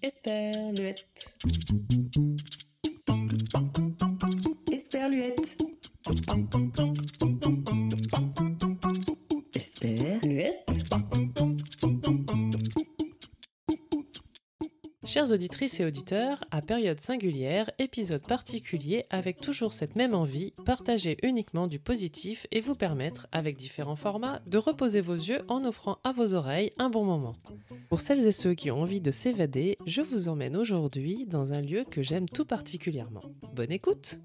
Esperluette. Esperluette. Esperluette. auditrices et auditeurs, à période singulière, épisode particulier avec toujours cette même envie, partager uniquement du positif et vous permettre, avec différents formats, de reposer vos yeux en offrant à vos oreilles un bon moment. Pour celles et ceux qui ont envie de s'évader, je vous emmène aujourd'hui dans un lieu que j'aime tout particulièrement. Bonne écoute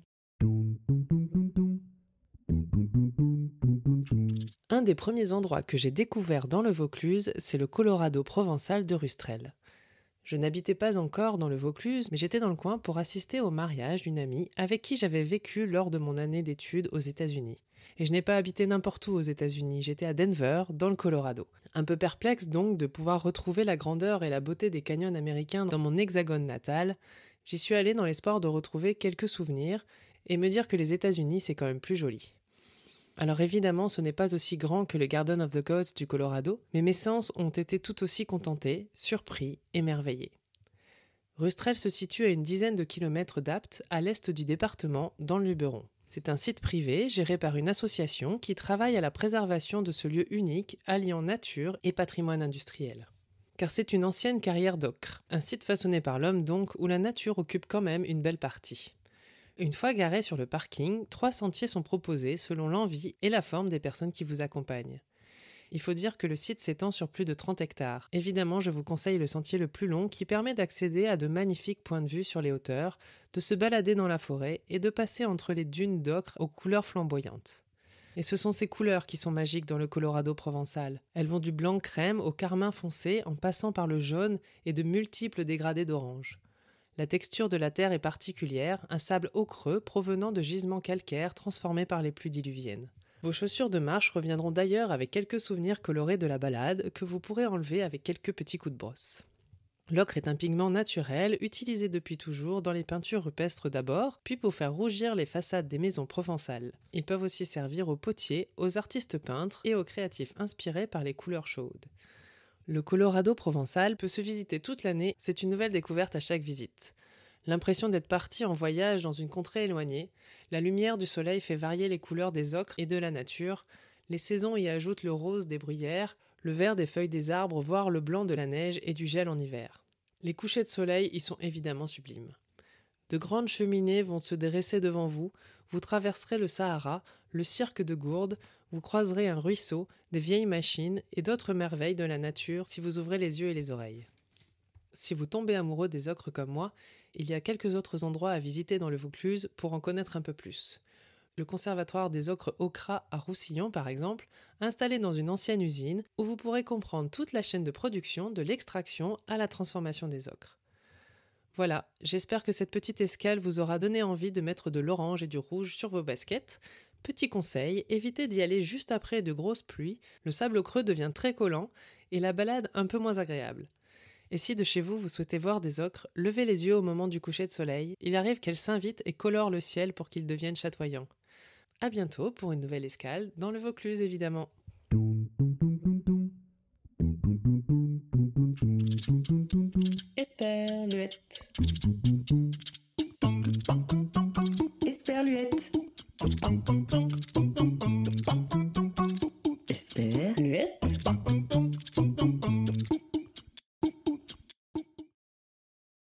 Un des premiers endroits que j'ai découvert dans le Vaucluse, c'est le Colorado provençal de Rustrel. Je n'habitais pas encore dans le Vaucluse, mais j'étais dans le coin pour assister au mariage d'une amie avec qui j'avais vécu lors de mon année d'études aux États-Unis. Et je n'ai pas habité n'importe où aux États-Unis, j'étais à Denver, dans le Colorado. Un peu perplexe donc de pouvoir retrouver la grandeur et la beauté des canyons américains dans mon hexagone natal, j'y suis allée dans l'espoir de retrouver quelques souvenirs et me dire que les États-Unis c'est quand même plus joli. Alors évidemment, ce n'est pas aussi grand que le Garden of the Gods du Colorado, mais mes sens ont été tout aussi contentés, surpris, émerveillés. Rustrel se situe à une dizaine de kilomètres d'Apt, à l'est du département, dans le Luberon. C'est un site privé géré par une association qui travaille à la préservation de ce lieu unique alliant nature et patrimoine industriel. Car c'est une ancienne carrière d'ocre, un site façonné par l'homme donc où la nature occupe quand même une belle partie. Une fois garé sur le parking, trois sentiers sont proposés selon l'envie et la forme des personnes qui vous accompagnent. Il faut dire que le site s'étend sur plus de 30 hectares. Évidemment, je vous conseille le sentier le plus long qui permet d'accéder à de magnifiques points de vue sur les hauteurs, de se balader dans la forêt et de passer entre les dunes d'ocre aux couleurs flamboyantes. Et ce sont ces couleurs qui sont magiques dans le Colorado provençal. Elles vont du blanc crème au carmin foncé en passant par le jaune et de multiples dégradés d'orange. La texture de la terre est particulière, un sable ocreux provenant de gisements calcaires transformés par les pluies diluviennes. Vos chaussures de marche reviendront d'ailleurs avec quelques souvenirs colorés de la balade que vous pourrez enlever avec quelques petits coups de brosse. L'ocre est un pigment naturel utilisé depuis toujours dans les peintures rupestres d'abord, puis pour faire rougir les façades des maisons provençales. Ils peuvent aussi servir aux potiers, aux artistes peintres et aux créatifs inspirés par les couleurs chaudes. Le Colorado provençal peut se visiter toute l'année, c'est une nouvelle découverte à chaque visite. L'impression d'être parti en voyage dans une contrée éloignée, la lumière du soleil fait varier les couleurs des ocres et de la nature, les saisons y ajoutent le rose des bruyères, le vert des feuilles des arbres, voire le blanc de la neige et du gel en hiver. Les couchers de soleil y sont évidemment sublimes. De grandes cheminées vont se dresser devant vous, vous traverserez le Sahara, le cirque de Gourde, vous croiserez un ruisseau, des vieilles machines et d'autres merveilles de la nature si vous ouvrez les yeux et les oreilles. Si vous tombez amoureux des ocres comme moi, il y a quelques autres endroits à visiter dans le Vaucluse pour en connaître un peu plus. Le conservatoire des ocres Ocra à Roussillon, par exemple, installé dans une ancienne usine où vous pourrez comprendre toute la chaîne de production, de l'extraction à la transformation des ocres. Voilà, j'espère que cette petite escale vous aura donné envie de mettre de l'orange et du rouge sur vos baskets, Petit conseil, évitez d'y aller juste après de grosses pluies, le sable creux devient très collant et la balade un peu moins agréable. Et si de chez vous vous souhaitez voir des ocres, levez les yeux au moment du coucher de soleil, il arrive qu'elles s'invitent et colorent le ciel pour qu'ils devienne chatoyant. A bientôt pour une nouvelle escale dans le Vaucluse évidemment.